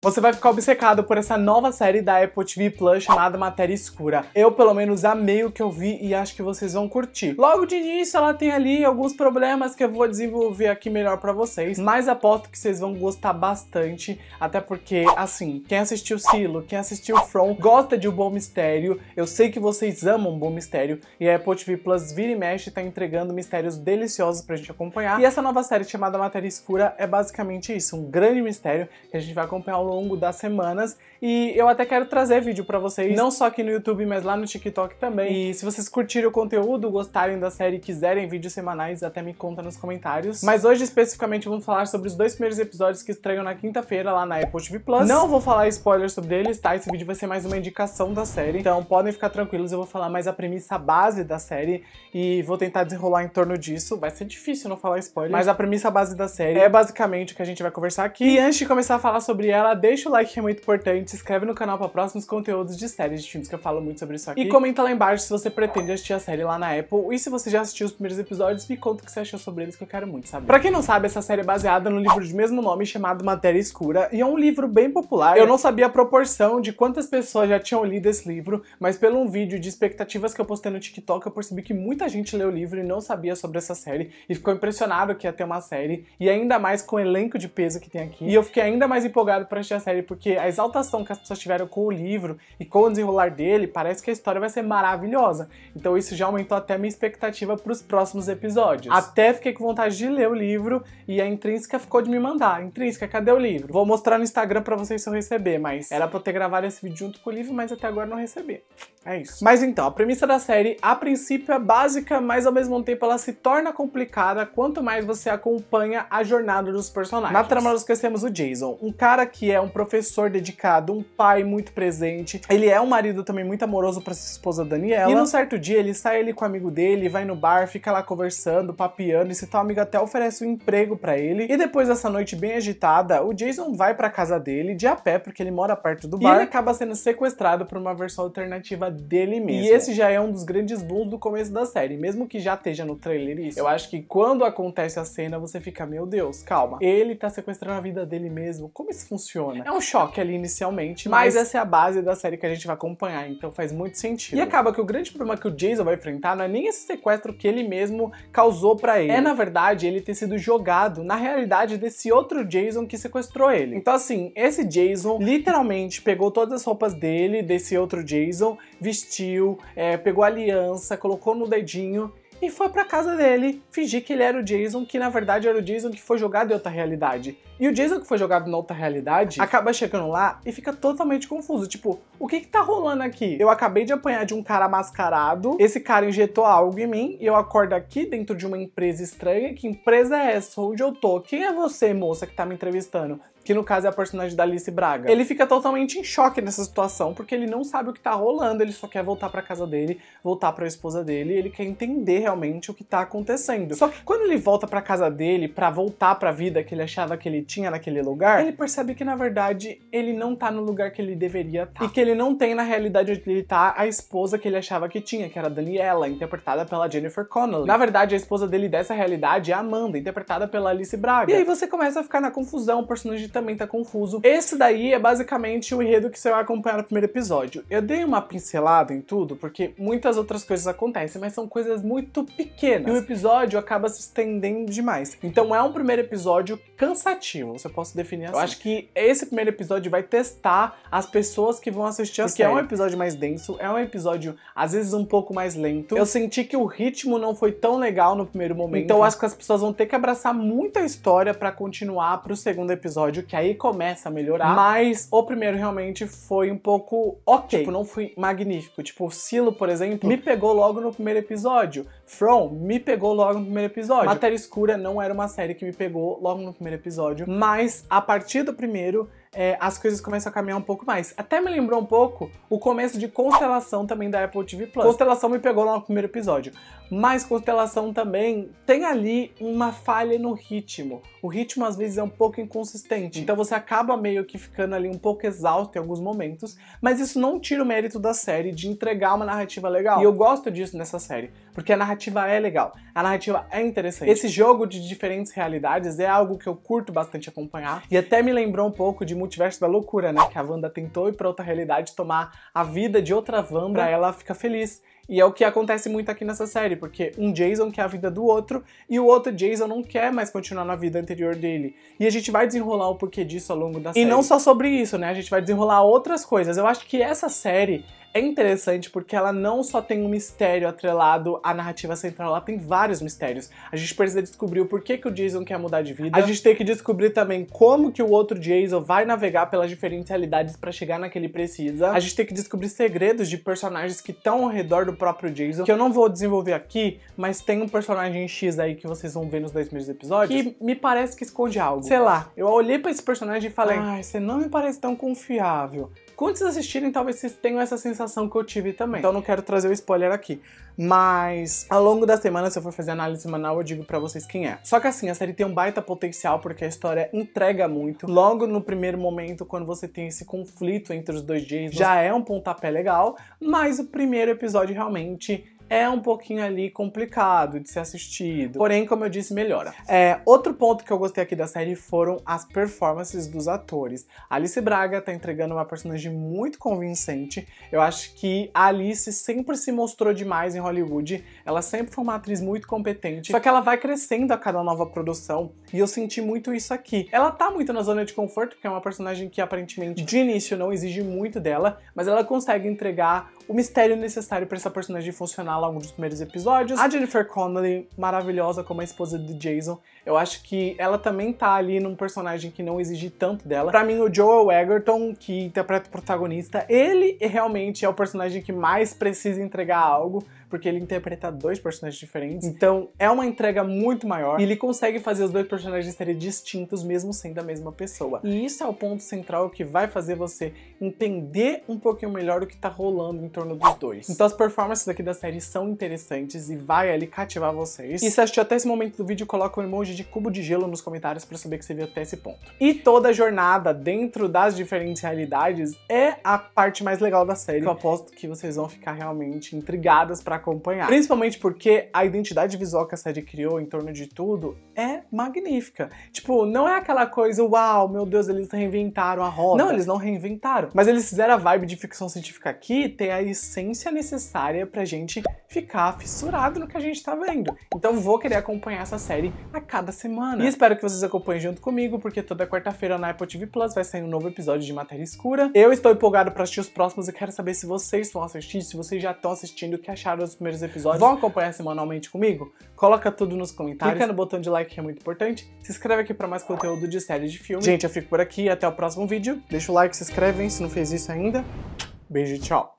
Você vai ficar obcecado por essa nova série da Apple TV Plus chamada Matéria Escura. Eu, pelo menos, amei o que eu vi e acho que vocês vão curtir. Logo de início, ela tem ali alguns problemas que eu vou desenvolver aqui melhor pra vocês, mas aposto que vocês vão gostar bastante, até porque, assim, quem assistiu Silo, quem assistiu From, gosta de um bom mistério. Eu sei que vocês amam um bom mistério e a Apple TV Plus vira e mexe tá entregando mistérios deliciosos pra gente acompanhar. E essa nova série chamada Matéria Escura é basicamente isso, um grande mistério que a gente vai acompanhar ao longo das semanas. E eu até quero trazer vídeo para vocês, não só aqui no YouTube, mas lá no TikTok também. E se vocês curtirem o conteúdo, gostarem da série e quiserem vídeos semanais, até me conta nos comentários. Mas hoje, especificamente, vamos falar sobre os dois primeiros episódios que estreiam na quinta-feira lá na Apple TV Plus. Não vou falar spoilers sobre eles, tá? Esse vídeo vai ser mais uma indicação da série. Então podem ficar tranquilos, eu vou falar mais a premissa base da série e vou tentar desenrolar em torno disso. Vai ser difícil não falar spoiler, mas a premissa base da série é basicamente o que a gente vai conversar aqui. E antes de começar a falar sobre ela, deixa o like que é muito importante, se inscreve no canal para próximos conteúdos de séries de filmes que eu falo muito sobre isso aqui. E comenta lá embaixo se você pretende assistir a série lá na Apple e se você já assistiu os primeiros episódios, me conta o que você achou sobre eles que eu quero muito saber. Pra quem não sabe, essa série é baseada no livro de mesmo nome chamado Matéria Escura e é um livro bem popular. Eu não sabia a proporção de quantas pessoas já tinham lido esse livro, mas pelo um vídeo de expectativas que eu postei no TikTok, eu percebi que muita gente leu o livro e não sabia sobre essa série e ficou impressionado que ia ter uma série e ainda mais com o elenco de peso que tem aqui. E eu fiquei ainda mais empolgado para assistir a série, porque a exaltação que as pessoas tiveram com o livro e com o desenrolar dele, parece que a história vai ser maravilhosa. Então isso já aumentou até a minha expectativa para os próximos episódios. Até fiquei com vontade de ler o livro e a Intrínseca ficou de me mandar. Intrínseca, cadê o livro? Vou mostrar no Instagram para vocês se eu receber, mas era para eu ter gravado esse vídeo junto com o livro, mas até agora não recebi. É isso. Mas então, a premissa da série, a princípio, é básica, mas ao mesmo tempo ela se torna complicada quanto mais você acompanha a jornada dos personagens. Na trama nós conhecemos o Jason, um cara que é é um professor dedicado, um pai muito presente. Ele é um marido também muito amoroso para sua esposa Daniela. E num certo dia ele sai ali com o amigo dele, vai no bar, fica lá conversando, papeando, e esse tal amigo até oferece um emprego para ele. E depois dessa noite bem agitada, o Jason vai para casa dele de a pé, porque ele mora perto do bar. E ele acaba sendo sequestrado por uma versão alternativa dele mesmo. E esse já é um dos grandes booms do começo da série, mesmo que já esteja no trailer isso. Eu acho que quando acontece a cena, você fica, meu Deus, calma. Ele tá sequestrando a vida dele mesmo. Como isso funciona? É um choque ali inicialmente, mas, mas essa é a base da série que a gente vai acompanhar, então faz muito sentido. E acaba que o grande problema que o Jason vai enfrentar não é nem esse sequestro que ele mesmo causou para ele. É, na verdade, ele ter sido jogado na realidade desse outro Jason que sequestrou ele. Então, assim, esse Jason literalmente pegou todas as roupas dele, desse outro Jason, vestiu, é, pegou a aliança, colocou no dedinho e foi para casa dele fingir que ele era o Jason, que na verdade era o Jason que foi jogado em outra realidade. E o Jason que foi jogado em outra realidade acaba chegando lá e fica totalmente confuso. Tipo, o que que tá rolando aqui? Eu acabei de apanhar de um cara mascarado, esse cara injetou algo em mim e eu acordo aqui dentro de uma empresa estranha. Que empresa é essa? Onde eu tô? Quem é você, moça, que tá me entrevistando? que no caso é a personagem da Alice Braga. Ele fica totalmente em choque nessa situação, porque ele não sabe o que tá rolando, ele só quer voltar para casa dele, voltar para a esposa dele, ele quer entender realmente o que tá acontecendo. Só que quando ele volta para casa dele para voltar para a vida que ele achava que ele tinha naquele lugar, ele percebe que na verdade ele não tá no lugar que ele deveria estar tá, e que ele não tem na realidade onde ele tá a esposa que ele achava que tinha, que era Daniela, interpretada pela Jennifer Connelly. Na verdade, a esposa dele dessa realidade é Amanda, interpretada pela Alice Braga. E aí você começa a ficar na confusão, o personagem também tá confuso. Esse daí é basicamente o enredo que você vai acompanhar no primeiro episódio. Eu dei uma pincelada em tudo, porque muitas outras coisas acontecem, mas são coisas muito pequenas. E o episódio acaba se estendendo demais. Então é um primeiro episódio cansativo, se eu posso definir assim. Eu acho que esse primeiro episódio vai testar as pessoas que vão assistir a porque é série. é um episódio mais denso, é um episódio às vezes um pouco mais lento. Eu senti que o ritmo não foi tão legal no primeiro momento. Então eu acho que as pessoas vão ter que abraçar muita história para continuar pro segundo episódio, que aí começa a melhorar. Uhum. Mas o primeiro realmente foi um pouco ok. Tipo, não foi magnífico. Tipo, o Silo, por exemplo, me pegou logo no primeiro episódio. From me pegou logo no primeiro episódio. Matéria Escura não era uma série que me pegou logo no primeiro episódio, mas a partir do primeiro é, as coisas começam a caminhar um pouco mais. Até me lembrou um pouco o começo de Constelação também da Apple TV Plus. Constelação me pegou no primeiro episódio, mas Constelação também tem ali uma falha no ritmo. O ritmo às vezes é um pouco inconsistente, então você acaba meio que ficando ali um pouco exausto em alguns momentos, mas isso não tira o mérito da série de entregar uma narrativa legal. E eu gosto disso nessa série, porque a narrativa é legal, a narrativa é interessante. Esse jogo de diferentes realidades é algo que eu curto bastante acompanhar e até me lembrou um pouco de multiverso da loucura, né? Que a Wanda tentou ir pra outra realidade tomar a vida de outra Wanda pra uhum. ela ficar feliz. E é o que acontece muito aqui nessa série, porque um Jason quer a vida do outro e o outro Jason não quer mais continuar na vida anterior dele. E a gente vai desenrolar o porquê disso ao longo da série. E não só sobre isso, né? A gente vai desenrolar outras coisas. Eu acho que essa série é interessante porque ela não só tem um mistério atrelado à narrativa central, ela tem vários mistérios. A gente precisa descobrir o porquê que o Jason quer mudar de vida. A gente tem que descobrir também como que o outro Jason vai navegar pelas diferentes realidades para chegar na que ele precisa. A gente tem que descobrir segredos de personagens que estão ao redor do próprio Jason, que eu não vou desenvolver aqui, mas tem um personagem X aí que vocês vão ver nos dois primeiros episódios que me parece que esconde algo. Sei lá, eu olhei para esse personagem e falei: "Ai, você não me parece tão confiável". Quando vocês assistirem, talvez vocês tenham essa sensação que eu tive também. Então não quero trazer o spoiler aqui. Mas ao longo da semana, se eu for fazer análise semanal, eu digo para vocês quem é. Só que assim, a série tem um baita potencial porque a história entrega muito. Logo no primeiro momento, quando você tem esse conflito entre os dois Jason, já é um pontapé legal, mas o primeiro episódio realmente é um pouquinho ali complicado de ser assistido. É. Porém, como eu disse, melhora. É, outro ponto que eu gostei aqui da série foram as performances dos atores. Alice Braga tá entregando uma personagem muito convincente. Eu acho que a Alice sempre se mostrou demais em Hollywood. Ela sempre foi uma atriz muito competente. Só que ela vai crescendo a cada nova produção. E eu senti muito isso aqui. Ela tá muito na zona de conforto, porque é uma personagem que aparentemente de início não exige muito dela, mas ela consegue entregar o mistério necessário para essa personagem funcionar ao longo dos primeiros episódios. A Jennifer Connelly, maravilhosa como a esposa de Jason, eu acho que ela também tá ali num personagem que não exige tanto dela. Para mim, o Joel Egerton, que interpreta o protagonista, ele realmente é o personagem que mais precisa entregar algo porque ele interpreta dois personagens diferentes. Então é uma entrega muito maior e ele consegue fazer os dois personagens serem distintos, mesmo sendo a mesma pessoa. E isso é o ponto central que vai fazer você entender um pouquinho melhor o que tá rolando em torno dos dois. Então as performances aqui da série são interessantes e vai ali cativar vocês. E se assistiu até esse momento do vídeo, coloca um emoji de cubo de gelo nos comentários para saber que você viu até esse ponto. E toda a jornada dentro das diferentes realidades é a parte mais legal da série. Eu aposto que vocês vão ficar realmente intrigadas para acompanhar. Principalmente porque a identidade visual que a série criou em torno de tudo é magnífica. Tipo, não é aquela coisa, uau, meu Deus, eles reinventaram a roda. Não, eles não reinventaram. Mas eles fizeram a vibe de ficção científica aqui ter a essência necessária pra gente ficar fissurado no que a gente tá vendo. Então vou querer acompanhar essa série a cada semana. E espero que vocês acompanhem junto comigo, porque toda quarta-feira na Apple TV Plus vai sair um novo episódio de Matéria Escura. Eu estou empolgado para assistir os próximos e quero saber se vocês vão assistir, se vocês já estão assistindo, o que acharam dos primeiros episódios. Vão acompanhar semanalmente comigo? Coloca tudo nos comentários. Clica no botão de like que é muito importante. Se inscreve aqui para mais conteúdo de série de filme. Gente, eu fico por aqui. Até o próximo vídeo. Deixa o like, se inscreve, hein, se não fez isso ainda. Beijo e tchau.